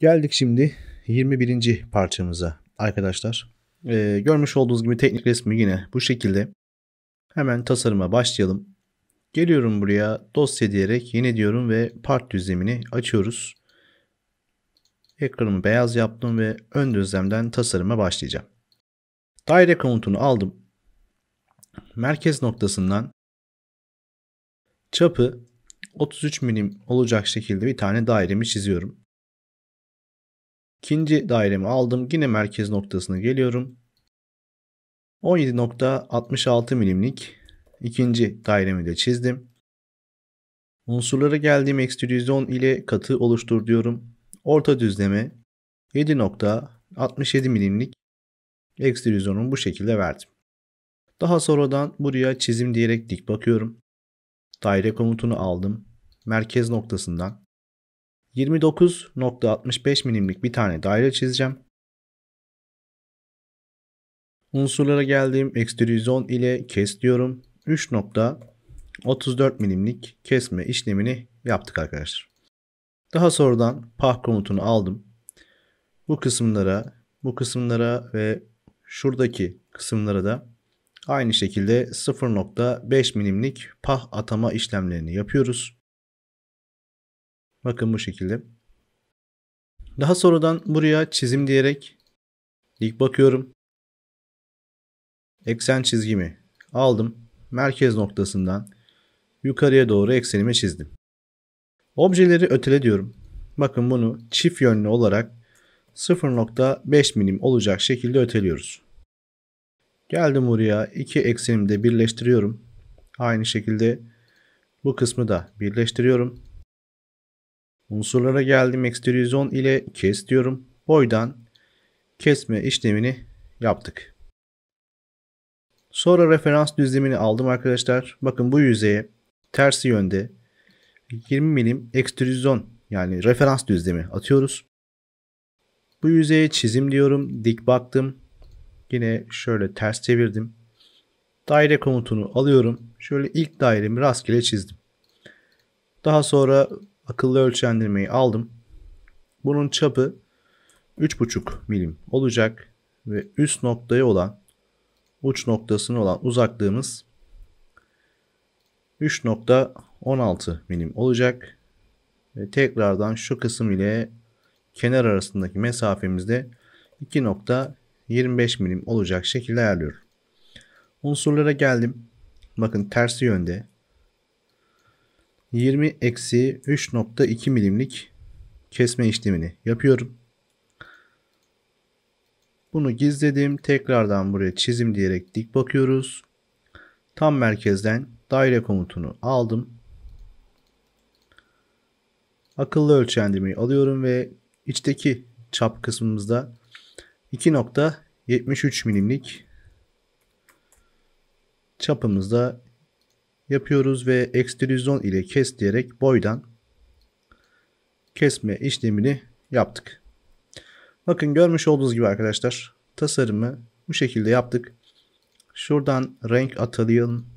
Geldik şimdi 21. parçamıza arkadaşlar. Ee, görmüş olduğunuz gibi teknik resmi yine bu şekilde. Hemen tasarıma başlayalım. Geliyorum buraya dosya diyerek yine diyorum ve part düzlemini açıyoruz. Ekranımı beyaz yaptım ve ön düzlemden tasarıma başlayacağım. Daire komutunu aldım. Merkez noktasından çapı 33 milim olacak şekilde bir tane dairemi çiziyorum. İkinci dairemi aldım. Yine merkez noktasına geliyorum. 17.66 milimlik ikinci dairemi de çizdim. Unsurlara geldiğim ekstrüzyon ile katı oluştur diyorum. Orta düzleme 7.67 milimlik ekstrüzyonumu bu şekilde verdim. Daha sonradan buraya çizim diyerek dik bakıyorum. Daire komutunu aldım. Merkez noktasından 29.65 milimlik bir tane daire çizeceğim. Unsurlara geldiğim ekstrüzyon ile kes diyorum. 3.34 milimlik kesme işlemini yaptık arkadaşlar. Daha sonradan pah komutunu aldım. Bu kısımlara, bu kısımlara ve şuradaki kısımlara da aynı şekilde 0.5 milimlik pah atama işlemlerini yapıyoruz. Bakın bu şekilde. Daha sonradan buraya çizim diyerek dik bakıyorum. Eksen çizgimi aldım. Merkez noktasından yukarıya doğru eksenimi çizdim. Objeleri ötele diyorum. Bakın bunu çift yönlü olarak 0.5 milim olacak şekilde öteliyoruz. Geldim buraya iki eksenimi de birleştiriyorum. Aynı şekilde bu kısmı da birleştiriyorum. Unsurlara geldim. Extrusion ile kes diyorum. Boydan kesme işlemini yaptık. Sonra referans düzlemini aldım arkadaşlar. Bakın bu yüzeye tersi yönde 20 milim ekstrüzyon yani referans düzlemi atıyoruz. Bu yüzeye çizim diyorum. Dik baktım. Yine şöyle ters çevirdim. Daire komutunu alıyorum. Şöyle ilk dairemi rastgele çizdim. Daha sonra akıllı ölçendirmeyi aldım. Bunun çapı 3,5 milim olacak ve üst noktaya olan uç noktasına olan uzaklığımız 3.16 milim olacak. Ve tekrardan şu kısım ile kenar arasındaki mesafemizde 2.25 milim olacak şekilde ayarlıyorum. Unsurlara geldim. Bakın tersi yönde 20 eksi 3.2 milimlik kesme işlemini yapıyorum. Bunu gizledim. Tekrardan buraya çizim diyerek dik bakıyoruz. Tam merkezden daire komutunu aldım. Akıllı ölçendirmeyi alıyorum ve içteki çap kısmımızda 2.73 milimlik çapımızda yapıyoruz ve ekstrüzyon ile kes diyerek boydan kesme işlemini yaptık. Bakın görmüş olduğunuz gibi arkadaşlar tasarımı bu şekilde yaptık. Şuradan renk atayım.